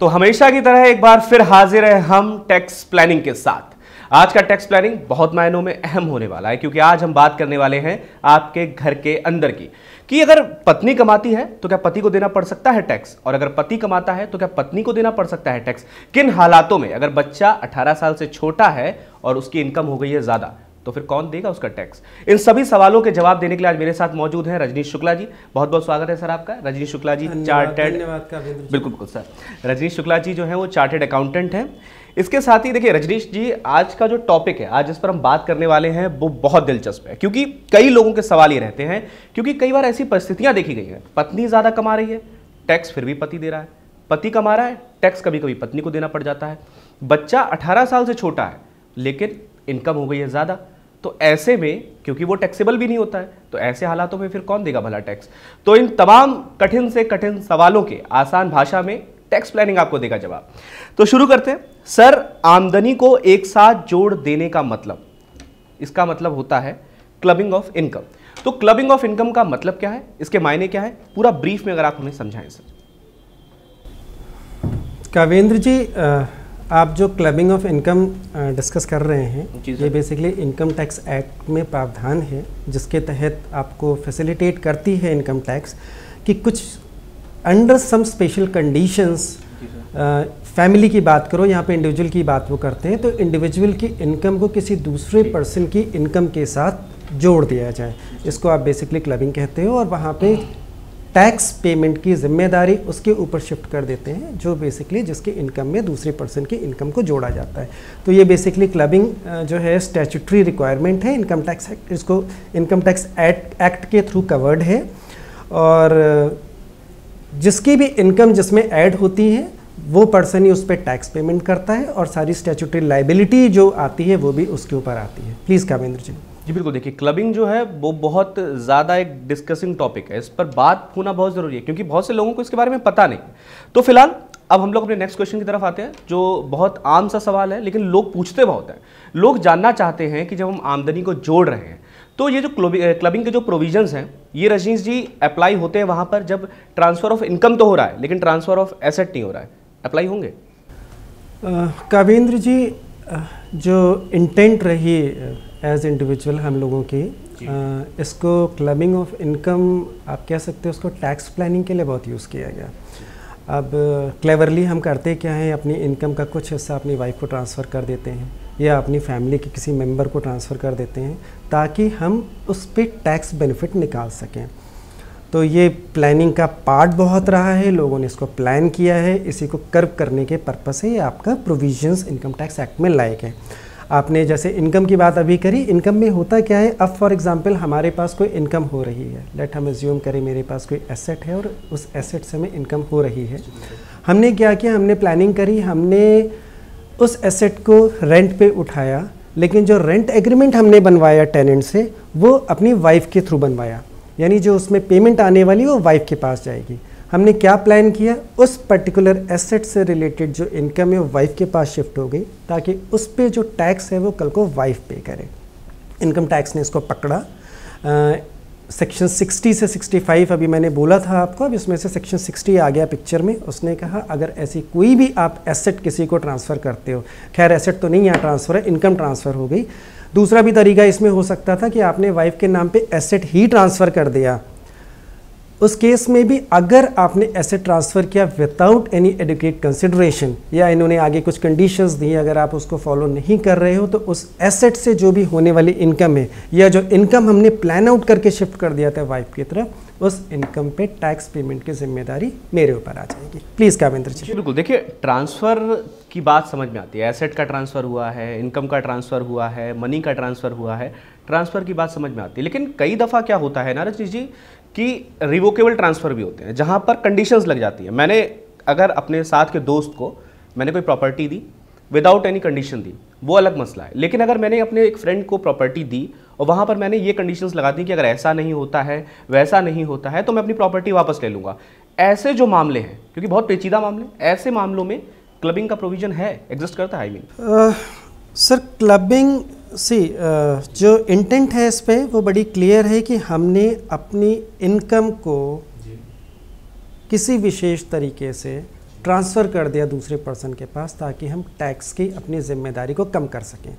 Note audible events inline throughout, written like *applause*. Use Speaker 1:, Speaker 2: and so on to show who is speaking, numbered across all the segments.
Speaker 1: तो हमेशा की तरह एक बार फिर हाजिर है हम टैक्स प्लानिंग के साथ आज का टैक्स प्लानिंग बहुत मायनों में अहम होने वाला है क्योंकि आज हम बात करने वाले हैं आपके घर के अंदर की कि अगर पत्नी कमाती है तो क्या पति को देना पड़ सकता है टैक्स और अगर पति कमाता है तो क्या पत्नी को देना पड़ सकता है टैक्स किन हालातों में अगर बच्चा 18 साल से छोटा है और उसकी इनकम हो गई है ज़्यादा तो फिर कौन देगा उसका टैक्स इन सभी सवालों के जवाब देने के लिए आज मेरे साथ मौजूद हैं रजनीश शुक्ला जी बहुत बहुत स्वागत है सर आपका रजनीश शुक्ला जी चार्टेड
Speaker 2: बिल्कुल
Speaker 1: बिल्कुल सर रजनीश शुक्ला जी जो है वो चार्टेड अकाउंटेंट हैं इसके साथ ही देखिए रजनीश जी आज का जो टॉपिक है आज जिस पर हम बात करने वाले हैं वो बहुत दिलचस्प है क्योंकि कई लोगों के सवाल ये रहते हैं क्योंकि कई बार ऐसी परिस्थितियां देखी गई हैं पत्नी ज़्यादा कमा रही है टैक्स फिर भी पति दे रहा है पति कमा रहा है टैक्स कभी कभी पत्नी को देना पड़ जाता है बच्चा 18 साल से छोटा है लेकिन इनकम हो गई है ज़्यादा तो ऐसे में क्योंकि वो टैक्सेबल भी नहीं होता है तो ऐसे हालातों में फिर कौन देगा भला टैक्स तो इन तमाम कठिन से कठिन सवालों के आसान भाषा में टैक्स प्लानिंग आपको देगा जवाब तो शुरू करते हैं सर आमदनी को एक साथ जोड़ देने का मतलब इसका मतलब होता है क्लबिंग ऑफ इनकम तो क्लबिंग ऑफ इनकम का मतलब क्या है इसके मायने क्या है पूरा ब्रीफ में अगर आप हमें समझाएं सर
Speaker 2: कवेंद्र जी आ... आप जो क्लबिंग ऑफ इनकम डिस्कस कर रहे हैं ये बेसिकली इनकम टैक्स एक्ट में प्रावधान है जिसके तहत आपको फैसिलिटेट करती है इनकम टैक्स कि कुछ under some special conditions family की बात करो यहाँ पे इंडिविजुअल की बात वो करते हैं तो इंडिविजुअल की इनकम को किसी दूसरे पर्सन की इनकम के साथ जोड़ दिया जाए इसको आप बेसिकली क्लबिंग कहते हो और वहाँ पे हाँ। टैक्स पेमेंट की जिम्मेदारी उसके ऊपर शिफ्ट कर देते हैं जो बेसिकली जिसके इनकम में दूसरे पर्सन की इनकम को जोड़ा जाता है तो ये बेसिकली क्लबिंग जो है स्टैचुटरी रिक्वायरमेंट है इनकम टैक्स एक्ट इसको इनकम टैक्स एक्ट के थ्रू कवर्ड है और जिसकी भी इनकम जिसमें ऐड होती है वो पर्सन ही उस पर टैक्स पेमेंट करता है और सारी स्टैचुटरी लाइबिलिटी जो आती है वो भी उसके ऊपर आती है प्लीज़ कामेंद्र जी
Speaker 1: जी बिल्कुल देखिए क्लबिंग जो है वो बहुत ज़्यादा एक डिस्कसिंग टॉपिक है इस पर बात होना बहुत ज़रूरी है क्योंकि बहुत से लोगों को इसके बारे में पता नहीं तो फिलहाल अब हम लोग अपने नेक्स्ट क्वेश्चन की तरफ आते हैं जो बहुत आम सा सवाल है लेकिन लोग पूछते बहुत हैं लोग जानना चाहते हैं कि जब हम आमदनी को जोड़ रहे हैं तो ये जो क्लबिंग के जो प्रोविजन हैं ये रजनीश जी अप्लाई होते हैं वहाँ पर जब ट्रांसफ़र ऑफ इनकम तो हो रहा है लेकिन ट्रांसफ़र ऑफ एसेट नहीं हो रहा है अप्लाई होंगे
Speaker 2: कावेंद्र जी जो इंटेंट रही एज इंडिविजुअल हम लोगों की आ, इसको क्लबिंग ऑफ इनकम आप कह सकते हैं उसको टैक्स प्लानिंग के लिए बहुत यूज़ किया गया अब क्लेवरली हम करते क्या हैं अपनी इनकम का कुछ हिस्सा अपनी वाइफ को ट्रांसफ़र कर देते हैं या अपनी फैमिली के किसी मेंबर को ट्रांसफ़र कर देते हैं ताकि हम उस पर टैक्स बेनिफिट निकाल सकें तो ये प्लानिंग का पार्ट बहुत रहा है लोगों ने इसको प्लान किया है इसी को कर्व करने के पर्पज़ से ये आपका प्रोविजंस इनकम टैक्स एक्ट में लाए गए आपने जैसे इनकम की बात अभी करी इनकम में होता क्या है अब फॉर एग्जांपल हमारे पास कोई इनकम हो रही है लेट हम एज्यूम करें मेरे पास कोई एसेट है और उस एसेट से हमें इनकम हो रही है हमने क्या किया हमने प्लानिंग करी हमने उस एसेट को रेंट पे उठाया लेकिन जो रेंट एग्रीमेंट हमने बनवाया टेनेंट से वो अपनी वाइफ के थ्रू बनवाया यानी जो उसमें पेमेंट आने वाली वो वाइफ के पास जाएगी हमने क्या प्लान किया उस पर्टिकुलर एसेट से रिलेटेड जो इनकम है वो वाइफ के पास शिफ्ट हो गई ताकि उस पर जो टैक्स है वो कल को वाइफ पे करे इनकम टैक्स ने इसको पकड़ा सेक्शन 60 से 65 अभी मैंने बोला था आपको अब इसमें से सेक्शन 60 आ गया पिक्चर में उसने कहा अगर ऐसी कोई भी आप एसेट किसी को ट्रांसफ़र करते हो खैर एसेट तो नहीं यहाँ ट्रांसफ़र है इनकम ट्रांसफ़र हो गई दूसरा भी तरीका इसमें हो सकता था कि आपने वाइफ के नाम पे एसेट ही ट्रांसफ़र कर दिया उस केस में भी अगर आपने एसेट ट्रांसफ़र किया विदाउट एनी एडुकेट कंसिडरेशन या इन्होंने आगे कुछ कंडीशंस दी अगर आप उसको फॉलो नहीं कर रहे हो तो उस एसेट से जो भी होने वाली इनकम है या जो इनकम हमने प्लान आउट करके शिफ्ट कर दिया था वाइफ की तरफ उस इनकम पे टैक्स पेमेंट की जिम्मेदारी मेरे ऊपर आ जाएगी प्लीज़ कामेंद्र जी
Speaker 1: बिल्कुल देखिए ट्रांसफ़र की बात समझ में आती है एसेट का ट्रांसफ़र हुआ है इनकम का ट्रांसफ़र हुआ है मनी का ट्रांसफ़र हुआ है ट्रांसफ़र की बात समझ में आती है लेकिन कई दफ़ा क्या होता है नारद जी जी कि रिवोकेबल ट्रांसफ़र भी होते हैं जहाँ पर कंडीशंस लग जाती है मैंने अगर अपने साथ के दोस्त को मैंने कोई प्रॉपर्टी दी विदाउट एनी कंडीशन दी वो अलग मसला है लेकिन अगर मैंने अपने एक फ्रेंड को प्रॉपर्टी दी और वहाँ पर मैंने ये कंडीशंस लगा दी कि अगर ऐसा नहीं होता है वैसा नहीं होता है तो मैं अपनी प्रॉपर्टी वापस ले लूँगा ऐसे जो मामले हैं क्योंकि बहुत पेचीदा मामले ऐसे मामलों में क्लबिंग का प्रोविजन है एग्जिस्ट करता है I
Speaker 2: mean sir clubbing see uh, जो इंटेंट है इस पर वो बड़ी क्लियर है कि हमने अपनी इनकम को किसी विशेष तरीके से ट्रांसफ़र कर दिया दूसरे पर्सन के पास ताकि हम टैक्स की अपनी जिम्मेदारी को कम कर सकें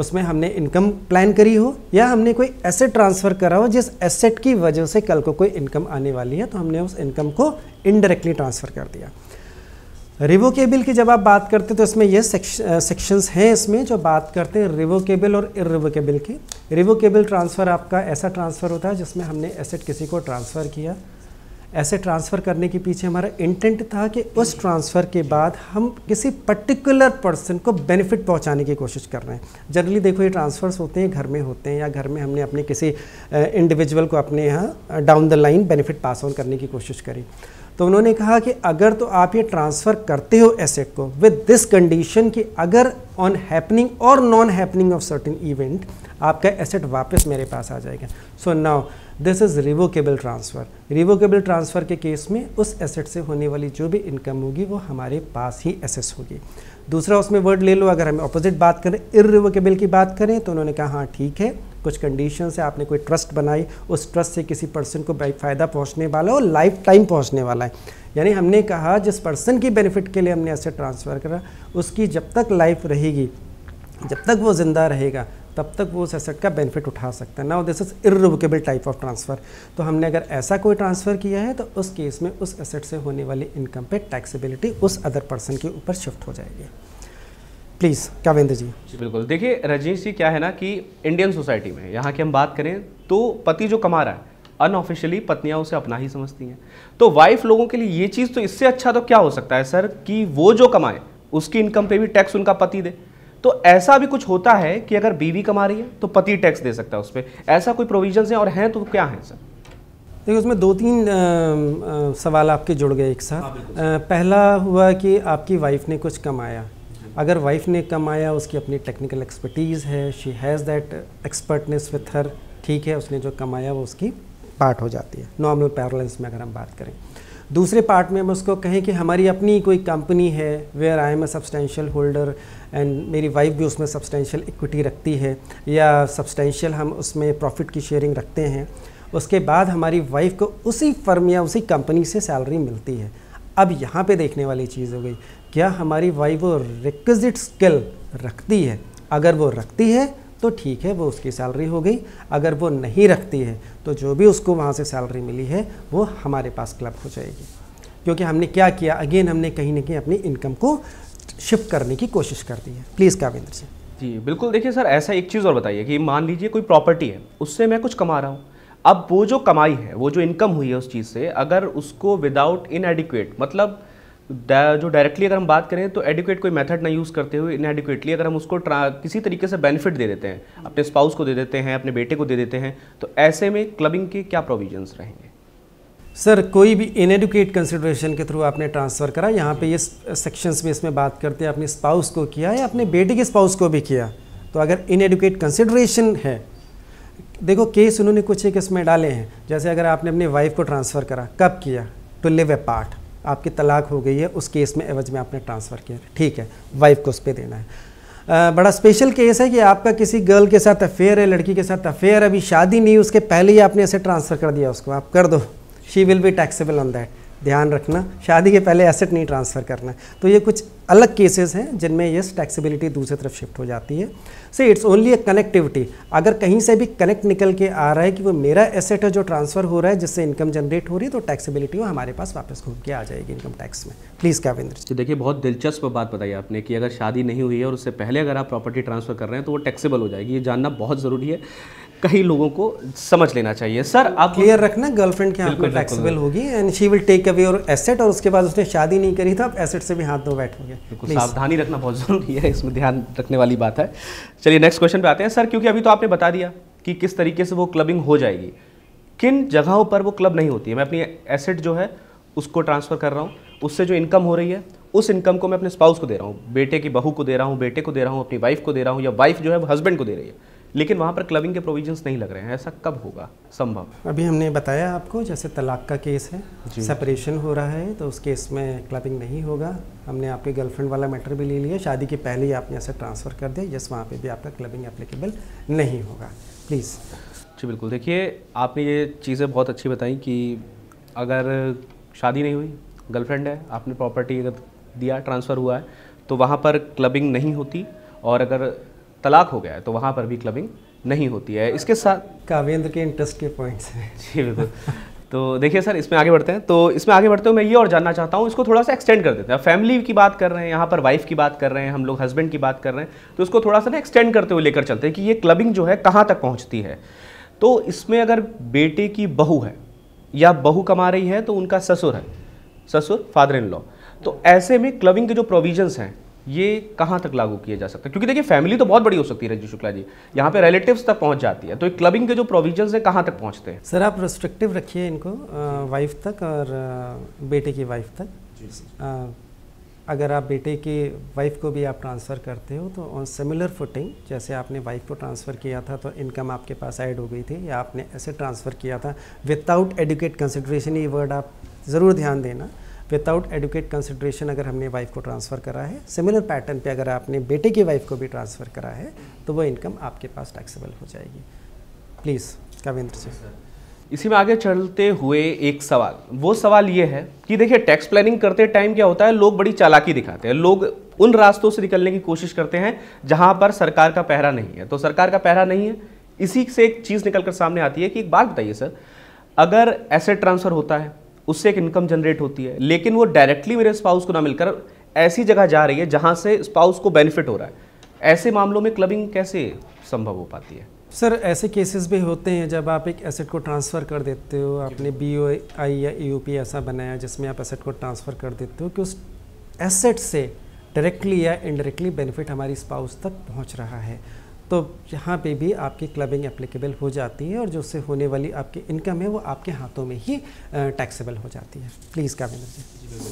Speaker 2: उसमें हमने इनकम प्लान करी हो या हमने कोई एसेट ट्रांसफ़र करा हो जिस एसेट की वजह से कल को कोई इनकम आने वाली है तो हमने उस इनकम को इनडायरेक्टली ट्रांसफ़र कर दिया रिवोकेबल की जब आप बात करते हैं तो इसमें ये सेक्शंस हैं इसमें जो बात करते हैं रिवोकेबल और इरिवोकेबल की रिवोकेबल ट्रांसफ़र आपका ऐसा ट्रांसफ़र होता है जिसमें हमने एसेट किसी को ट्रांसफ़र किया ऐसे ट्रांसफ़र करने के पीछे हमारा इंटेंट था कि उस ट्रांसफ़र के बाद हम किसी पर्टिकुलर पर्सन को बेनिफिट पहुंचाने की कोशिश कर रहे हैं जनरली देखो ये ट्रांसफ़र्स होते हैं घर में होते हैं या घर में हमने अपने किसी इंडिविजुअल को अपने यहाँ down the line benefit pass on करने की कोशिश करी तो उन्होंने कहा कि अगर तो आप ये ट्रांसफ़र करते हो एसेट को विद दिस कंडीशन कि अगर ऑन हैपनिंग और non happening of certain event आपका एसेट वापस मेरे पास आ जाएगा so now this is revocable transfer revocable transfer के केस में उस एसेट से होने वाली जो भी इनकम होगी वो हमारे पास ही एसेस होगी दूसरा उसमें वर्ड ले लो अगर हम अपोजिट बात करें इ की बात करें तो उन्होंने कहा हाँ ठीक है कुछ कंडीशन है आपने कोई ट्रस्ट बनाई उस ट्रस्ट से किसी पर्सन को फ़ायदा पहुँचने वाला और लाइफ टाइम पहुँचने वाला है यानी हमने कहा जिस पर्सन की बेनिफिट के लिए हमने ऐसे ट्रांसफ़र करा उसकी जब तक लाइफ रहेगी जब तक वो ज़िंदा रहेगा तब तक वो उस एसेट का बेनिफिट उठा सकता है now this is irrevocable type of transfer तो हमने अगर ऐसा कोई ट्रांसफ़र किया है तो उस केस में उस एसेट से होने वाली इनकम पे टैक्सेबिलिटी उस अदर पर्सन के ऊपर शिफ्ट हो जाएगी प्लीज़ क्या वेंद्र
Speaker 1: जी जी बिल्कुल देखिए रजनीश जी क्या है ना कि इंडियन सोसाइटी में यहाँ की हम बात करें तो पति जो कमा रहा है अनऑफिशियली पत्नियाँ उसे अपना ही समझती हैं तो वाइफ लोगों के लिए ये चीज़ तो इससे अच्छा तो क्या हो सकता है सर कि वो जो कमाए उसकी इनकम पे भी टैक्स उनका पति दे तो ऐसा भी कुछ होता है कि अगर बीवी कमा रही है तो पति टैक्स दे सकता है उस पर ऐसा कोई प्रोविजन है और हैं तो क्या हैं सर देखिए उसमें दो तीन आ,
Speaker 2: आ, सवाल आपके जुड़ गए एक साथ हाँ, पहला हुआ कि आपकी वाइफ ने कुछ कमाया अगर वाइफ ने कमाया उसकी अपनी टेक्निकल एक्सपर्टीज़ है she has that expertness with her ठीक है उसने जो कमाया वो उसकी पार्ट हो जाती है नॉर्मल पैरलेंस में अगर हम बात करें दूसरे पार्ट में हम उसको कहें कि हमारी अपनी कोई कंपनी है where I am a substantial holder and मेरी वाइफ भी उसमें सब्सटेंशियल इक्विटी रखती है या सब्सटेंशियल हम उसमें प्रॉफिट की शेयरिंग रखते हैं उसके बाद हमारी वाइफ को उसी फर्म या उसी कंपनी से सैलरी मिलती है अब यहाँ पे देखने वाली चीज़ हो गई क्या हमारी वाइफ वो रिक्विजिट स्किल रखती है अगर वो रखती है तो ठीक है वो उसकी सैलरी हो गई अगर वो नहीं रखती है तो जो भी उसको वहाँ से सैलरी मिली है वो हमारे पास क्लब हो जाएगी क्योंकि हमने क्या किया अगेन हमने कहीं ना कहीं अपनी इनकम को शिफ्ट करने की कोशिश कर दी है प्लीज़ काविंद्र
Speaker 1: जी जी बिल्कुल देखिए सर ऐसा एक चीज़ और बताइए कि मान लीजिए कोई प्रॉपर्टी है उससे मैं कुछ कमा रहा हूँ अब वो जो कमाई है वो जो इनकम हुई है उस चीज़ से अगर उसको विदाउट इनएडिक्वेट मतलब जो डायरेक्टली अगर हम बात करें तो एडिकुएट कोई मेथड ना यूज़ करते हुए इन अगर हम उसको किसी तरीके से बेनिफिट दे देते हैं अपने स्पाउस को दे देते हैं अपने बेटे को दे देते हैं तो ऐसे में क्लबिंग के क्या प्रोविजंस रहेंगे
Speaker 2: सर कोई भी इनएडुकेट कंसिड्रेशन के थ्रू आपने ट्रांसफ़र करा यहाँ पे ये सेक्शंस में इसमें बात करते हैं अपने स्पाउस को किया या अपने बेटे के स्पाउस को भी किया तो अगर इनएडुकेट कंसिड्रेशन है देखो केस उन्होंने कुछ एक इसमें डाले हैं जैसे अगर आपने अपनी वाइफ को ट्रांसफ़र करा कब किया टू लिव ए पार्ट आपकी तलाक हो गई है उस केस में एवज में आपने ट्रांसफ़र किया ठीक है वाइफ को उस पर देना है आ, बड़ा स्पेशल केस है कि आपका किसी गर्ल के साथ अफेयर है लड़की के साथ अफेयर अभी शादी नहीं उसके पहले ही आपने ऐसे ट्रांसफ़र कर दिया उसको आप कर दो she will be taxable on that ध्यान रखना शादी के पहले एसेट नहीं ट्रांसफ़र करना तो ये कुछ अलग केसेस हैं जिनमें यस टैक्सीबिलिटी दूसरी तरफ शिफ्ट हो जाती है so it's only a connectivity अगर कहीं से भी कनेक्ट निकल के आ रहा है कि वो मेरा एसेट है जो ट्रांसफ़र हो रहा है जिससे इनकम जनरेट हो रही है तो टैक्सीबिलिटी वो हमारे पास वापस घूम के आ
Speaker 1: जाएगी इनकम टैक्स में प्लीज़ काविंद्र जी देखिए बहुत दिलचस्प बात बताई आपने कि अगर शादी नहीं हुई है और उससे पहले अगर आप प्रॉपर्टी ट्रांसफ़र कर रहे हैं तो वो टैक्सीबल हो जाएगी ये जानना बहुत ज़रूरी है कई लोगों को समझ लेना चाहिए सर आप क्लियर रखना गर्लफ्रेंड के आपको फ्लेक्सिबल होगी and she will take away और एसेट और उसके बाद
Speaker 2: उसने शादी नहीं करी था तो आप एसेट से भी हाथ धो बैठोगे सावधानी
Speaker 1: रखना बहुत ज़रूरी है इसमें ध्यान रखने वाली बात है चलिए नेक्स्ट क्वेश्चन पे आते हैं सर क्योंकि अभी तो आपने बता दिया कि किस तरीके से वो क्लबिंग हो जाएगी किन जगहों पर वो क्लब नहीं होती है मैं अपनी एसेट जो है उसको ट्रांसफ़र कर रहा हूँ उससे जो इनकम हो रही है उस इनकम को मैं अपने स्पाउस को दे रहा हूँ बेटे की बहू को दे रहा हूँ बेटे को दे रहा हूँ अपनी वाइफ को दे रहा हूँ या वाइफ जो है वो हस्बैंड को दे रही है लेकिन वहाँ पर क्लबिंग के प्रोविजंस नहीं लग रहे हैं ऐसा कब होगा संभव
Speaker 2: अभी हमने बताया आपको जैसे तलाक का केस है सेपरेशन हो रहा है तो उस केस में क्लबिंग नहीं होगा हमने आपके गर्लफ्रेंड वाला मैटर भी ले लिया शादी के पहले ही आपने ऐसा ट्रांसफ़र कर दिया यस वहाँ पर भी आपका क्लबिंग एप्लीकेबल
Speaker 1: नहीं होगा प्लीज़ जी बिल्कुल देखिए आपने ये चीज़ें बहुत अच्छी बताई कि अगर शादी नहीं हुई गर्लफ्रेंड है आपने प्रॉपर्टी अगर दिया ट्रांसफ़र हुआ है तो वहाँ पर क्लबिंग नहीं होती और अगर तलाक हो गया है तो वहाँ पर भी क्लबिंग नहीं होती है इसके साथ कावेंद्र के इंटरेस्ट के पॉइंट्स हैं *laughs* जी बिल्कुल तो देखिए सर इसमें आगे बढ़ते हैं तो इसमें आगे बढ़ते हुए मैं ये और जानना चाहता हूँ इसको थोड़ा सा एक्सटेंड कर देते हैं फैमिली की बात कर रहे हैं यहाँ पर वाइफ की बात कर रहे हैं हम लोग हस्बैंड की बात कर रहे हैं तो उसको थोड़ा सा ना एक्सटेंड करते हुए लेकर चलते हैं कि ये क्लबिंग जो है कहाँ तक पहुँचती है तो इसमें अगर बेटे की बहू है या बहू कमा रही है तो उनका ससुर है ससुर फादर इन लॉ तो ऐसे में क्लबिंग के जो प्रोविजंस हैं ये कहाँ तक लागू किया जा सकता है क्योंकि देखिए फैमिली तो बहुत बड़ी हो सकती है रंजीत शुक्ला जी यहाँ पे रिलेटिव्स तक पहुँच जाती है तो एक क्लबिंग के जो प्रोविजन है कहाँ तक पहुँचते हैं
Speaker 2: सर आप रेस्ट्रिक्टिव रखिए इनको वाइफ तक और बेटे की वाइफ तक अगर आप बेटे की वाइफ को भी आप ट्रांसफ़र करते हो तो ऑन सिमिलर फुटिंग जैसे आपने वाइफ को ट्रांसफ़र किया था तो इनकम आपके पास ऐड हो गई थी या आपने ऐसे ट्रांसफ़र किया था विदाउट एडुकेट कंसिड्रेशन ये वर्ड आप ज़रूर ध्यान देना विदाउट एडुकेट कंसिड्रेशन अगर हमने वाइफ को ट्रांसफ़र करा है सिमिलर पैटर्न पे अगर आपने बेटे की वाइफ को भी ट्रांसफ़र
Speaker 1: करा है तो वो इनकम आपके पास टैक्सेबल हो जाएगी प्लीज़ कविंद्र सिंह इसी में आगे चलते हुए एक सवाल वो सवाल ये है कि देखिए टैक्स प्लानिंग करते टाइम क्या होता है लोग बड़ी चालाकी दिखाते हैं लोग उन रास्तों से निकलने की कोशिश करते हैं जहां पर सरकार का पहरा नहीं है तो सरकार का पहरा नहीं है इसी से एक चीज़ निकल कर सामने आती है कि एक बात बताइए सर अगर एसेट ट्रांसफ़र होता है उससे एक इनकम जनरेट होती है लेकिन वो डायरेक्टली मेरे स्पाउस को ना मिलकर ऐसी जगह जा रही है जहाँ से स्पाउस को बेनिफिट हो रहा है ऐसे मामलों में क्लबिंग कैसे संभव हो पाती है
Speaker 2: सर ऐसे केसेस भी होते हैं जब आप एक एसेट को ट्रांसफ़र कर देते हो आपने बी ओ आई या ई e पी ऐसा बनाया जिसमें आप एसेट को ट्रांसफ़र कर देते हो कि उस एसेट से डायरेक्टली या इनडायरेक्टली बेनिफिट हमारी स्पाउस तक पहुंच रहा है तो यहाँ पे भी आपकी क्लबिंग एप्लीकेबल हो जाती है और जो उससे होने वाली आपकी इनकम है वो आपके हाथों में ही टैक्सेबल हो
Speaker 1: जाती है प्लीज़ का जी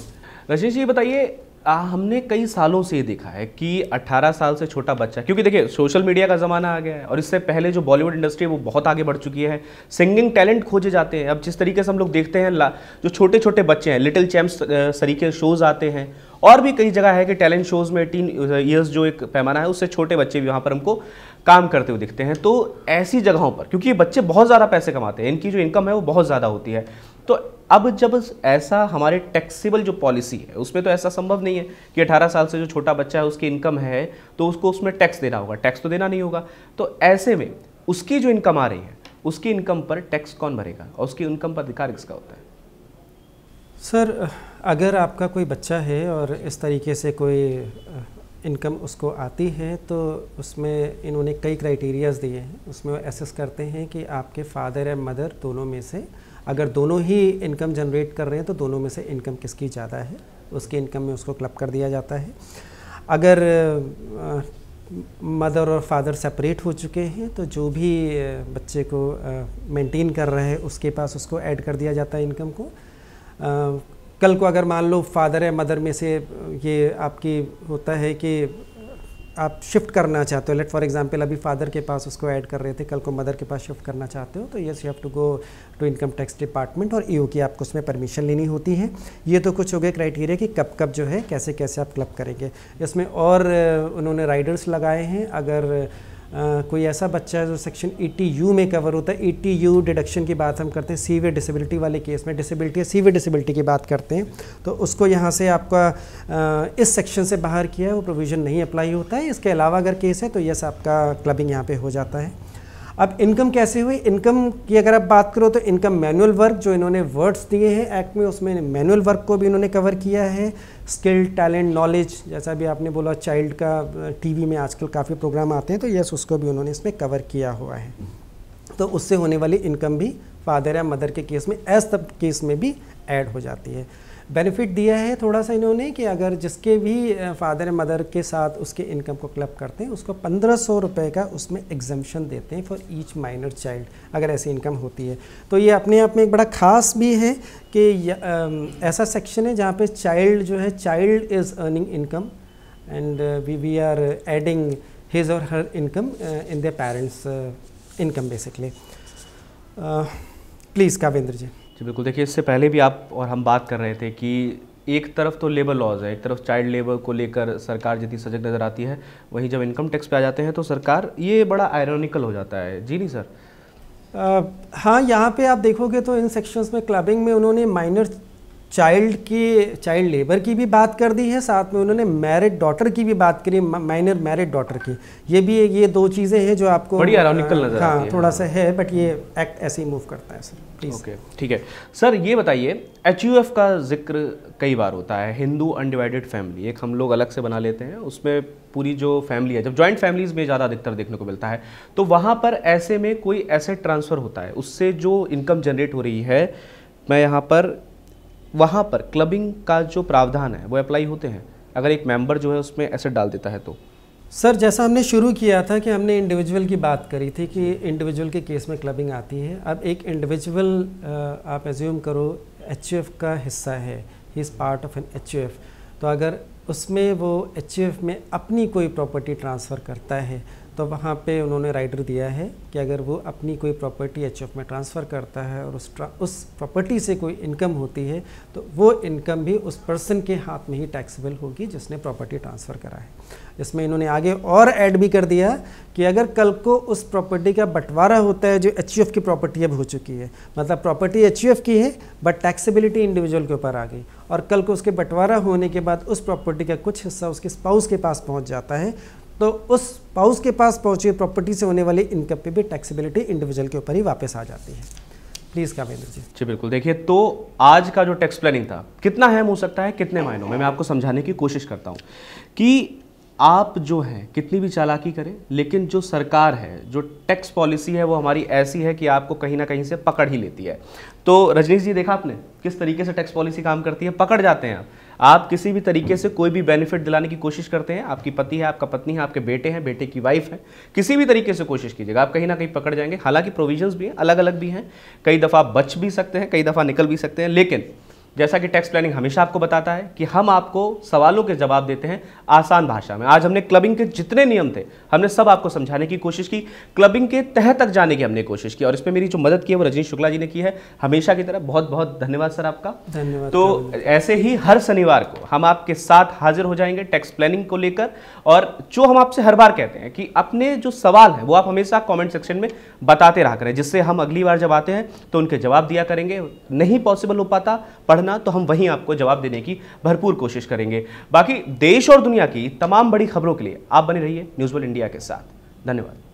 Speaker 1: रशीश जी बताइए हमने कई सालों से ये देखा है कि 18 साल से छोटा बच्चा क्योंकि देखिए सोशल मीडिया का ज़माना आ गया है और इससे पहले जो बॉलीवुड इंडस्ट्री है वो बहुत आगे बढ़ चुकी है सिंगिंग टैलेंट खोजे जाते हैं अब जिस तरीके से हम लोग देखते हैं जो छोटे छोटे बच्चे हैं लिटिल चैम्प्स तरीके शोज़ आते हैं और भी कई जगह है कि टैलेंट शोज़ में एटीन ईयर्स जो एक पैमाना है उससे छोटे बच्चे भी वहाँ पर हमको काम करते हुए दिखते हैं तो ऐसी जगहों पर क्योंकि ये बच्चे बहुत ज़्यादा पैसे कमाते हैं इनकी जो इनकम है वो बहुत ज़्यादा होती है तो अब जब ऐसा हमारे टैक्सीबल जो पॉलिसी है उसमें तो ऐसा संभव नहीं है कि 18 साल से जो छोटा बच्चा है उसकी इनकम है तो उसको उसमें टैक्स देना होगा टैक्स तो देना नहीं होगा तो ऐसे में उसकी जो इनकम आ रही है उसकी इनकम पर टैक्स कौन भरेगा और उसकी इनकम पर अधिकार किसका होता है सर अगर
Speaker 2: आपका कोई बच्चा है और इस तरीके से कोई इनकम उसको आती है तो उसमें इन्होंने कई क्राइटेरियाज़ दिए हैं उसमें वो एसेस करते हैं कि आपके फादर एंड मदर दोनों में से अगर दोनों ही इनकम जनरेट कर रहे हैं तो दोनों में से इनकम किसकी ज़्यादा है उसकी इनकम में उसको क्लब कर दिया जाता है अगर मदर और फादर सेपरेट हो चुके हैं तो जो भी बच्चे को मेंटेन कर रहे हैं उसके पास उसको ऐड कर दिया जाता है इनकम को कल को अगर मान लो फादर या मदर में से ये आपकी होता है कि आप शिफ्ट करना चाहते हो लेट फॉर एग्जांपल अभी फादर के पास उसको ऐड कर रहे थे कल को मदर के पास शिफ्ट करना चाहते हो तो yes you have to go to income tax department और ईओ की आपको उसमें परमिशन लेनी होती है ये तो कुछ हो गए क्राइटेरिया कि कब कब जो है कैसे कैसे आप क्लब करेंगे इसमें और उन्होंने राइडर्स लगाए हैं अगर कोई ऐसा बच्चा है जो सेक्शन 80 यू में कवर होता है 80 यू डिडक्शन की बात हम करते हैं सीवियर डिसेबिलिटी वाले केस में डिसेबिलिटी या सीवियर डिसेबिलिटी की बात करते हैं तो उसको यहाँ से आपका इस सेक्शन से बाहर किया है वो प्रोविज़न नहीं अप्लाई होता है इसके अलावा अगर केस है तो यस आपका क्लबिंग यहाँ पर हो जाता है अब इनकम कैसे हुई इनकम की अगर आप बात करो तो इनकम मैनुअल वर्क जो इन्होंने वर्ड्स दिए हैं एक्ट में उसमें मैनुअल वर्क को भी इन्होंने कवर किया है स्किल टैलेंट नॉलेज जैसा भी आपने बोला चाइल्ड का टीवी में आजकल काफ़ी प्रोग्राम आते हैं तो यस उसको भी उन्होंने इसमें कवर किया हुआ है तो उससे होने वाली इनकम भी फादर या मदर के केस में एज तब केस में भी ऐड हो जाती है बेनिफिट दिया है थोड़ा सा इन्होंने कि अगर जिसके भी फादर मदर के साथ उसके इनकम को क्लब करते हैं उसको पंद्रह सौ रुपये का उसमें एग्जम्पन देते हैं फॉर ईच माइनर चाइल्ड अगर ऐसी इनकम होती है तो ये अपने आप में एक बड़ा खास भी है कि ऐसा सेक्शन है जहाँ पे चाइल्ड जो है child is earning income and we we are adding his or her income in the parents income basically
Speaker 1: please Kavendra ji ji बिल्कुल देखिए इससे पहले भी आप और हम बात कर रहे थे कि एक तरफ तो लेबर लॉज है एक तरफ चाइल्ड लेबर को लेकर सरकार जितनी सजग नज़र आती है वहीं जब इनकम टैक्स पे आ जाते हैं तो सरकार ये बड़ा आयरनिकल हो जाता है जी नहीं सर आ, हाँ
Speaker 2: यहाँ पे आप देखोगे तो इन सेक्शंस में क्लबिंग में उन्होंने माइनर चाइल्ड की चाइल्ड लेबर की भी बात कर दी है साथ में उन्होंने मैरिड डॉटर की भी बात करी माइनर मैरिड डॉटर की ये भी ये दो चीज़ें हैं जो आपको बड़ी आयरॉनिकल हाँ, नजर हाँ थोड़ा सा है बट ये एक्ट ऐसे ही मूव
Speaker 1: करता है सर प्लीज़ ओके ठीक है सर ये बताइए एच का जिक्र कई बार होता है हिंदू अनडिवाइडेड फैमिली एक हम लोग अलग से बना लेते हैं उसमें पूरी जो फैमिली है जब जॉइंट फैमिलीज़ में ज़्यादा अधिकतर देखने को मिलता है तो वहाँ पर ऐसे में कोई एसेट ट्रांसफ़र होता है उससे जो इनकम जनरेट हो रही है मैं यहाँ पर वहाँ पर क्लबिंग का जो प्रावधान है वो अप्लाई होते हैं अगर एक मेंबर जो है उसमें एसेट डाल देता है तो
Speaker 2: सर जैसा हमने शुरू किया था कि हमने इंडिविजुअल की बात करी थी कि इंडिविजुअल के केस में क्लबिंग आती है अब एक इंडिविजुअल आप एज्यूम करो एच का हिस्सा है he is part of an H तो अगर उसमें वो एच में अपनी कोई प्रॉपर्टी ट्रांसफ़र करता है तो वहाँ पे उन्होंने राइडर दिया है कि अगर वो अपनी कोई प्रॉपर्टी एच में ट्रांसफ़र करता है और उस उस प्रॉपर्टी से कोई इनकम होती है तो वो इनकम भी उस पर्सन के हाथ में ही टैक्सेबल होगी जिसने प्रॉपर्टी ट्रांसफ़र करा है इसमें इन्होंने आगे और ऐड भी कर दिया कि अगर कल को उस प्रॉपर्टी का बंटवारा होता है जो एच की प्रॉपर्टी अब हो चुकी है मतलब प्रॉपर्टी एच की है बट टैक्सेबिलिटी इंडिविजुअल के ऊपर आ गई और कल को उसके बंटवारा होने के बाद उस प्रॉपर्टी का कुछ हिस्सा उसके स्पाउस के पास पहुँच जाता है तो उस पाउस के पास पहुंचे प्रॉपर्टी से होने वाली इनकम पे भी टैक्सेबिलिटी इंडिविजुअल के ऊपर ही वापस आ जाती है
Speaker 1: प्लीज़ कामेंद्र जी जी बिल्कुल देखिए तो आज का जो टैक्स प्लानिंग था कितना हैम हो सकता है कितने मायनों में मैं आपको समझाने की कोशिश करता हूँ कि आप जो हैं कितनी भी चालाकी करें लेकिन जो सरकार है जो टैक्स पॉलिसी है वो हमारी ऐसी है कि आपको कहीं ना कहीं से पकड़ ही लेती है तो रजनीश जी देखा आपने किस तरीके से टैक्स पॉलिसी काम करती है पकड़ जाते हैं आप आप किसी भी तरीके से कोई भी बेनिफिट दिलाने की कोशिश करते हैं आपकी पति है आपका पत्नी है आपके बेटे हैं बेटे की वाइफ है किसी भी तरीके से कोशिश कीजिएगा आप कहीं ना कहीं पकड़ जाएंगे हालांकि प्रोविजन भी हैं अलग अलग भी हैं कई दफ़ा बच भी सकते हैं कई दफ़ा निकल भी सकते हैं लेकिन जैसा कि टैक्स प्लानिंग हमेशा आपको बताता है कि हम आपको सवालों के जवाब देते हैं आसान भाषा में आज हमने क्लबिंग के जितने नियम थे हमने सब आपको समझाने की कोशिश की क्लबिंग के तह तक जाने की हमने कोशिश की और इसमें मेरी जो मदद की है वो रजनीश शुक्ला जी ने की है हमेशा की तरह बहुत बहुत धन्यवाद सर आपका
Speaker 2: धन्यवाद तो
Speaker 1: ऐसे ही हर शनिवार को हम आपके साथ हाजिर हो जाएंगे टैक्स प्लानिंग को लेकर और जो हम आपसे हर बार कहते हैं कि अपने जो सवाल हैं वो आप हमेशा कॉमेंट सेक्शन में बताते रहा करें जिससे हम अगली बार जब आते हैं तो उनके जवाब दिया करेंगे नहीं पॉसिबल हो पाता पढ़ पढ़ना तो हम वहीं आपको जवाब देने की भरपूर कोशिश करेंगे बाकी देश और दुनिया की तमाम बड़ी खबरों के लिए आप बने रहिए न्यूज़ इंडिया के साथ धन्यवाद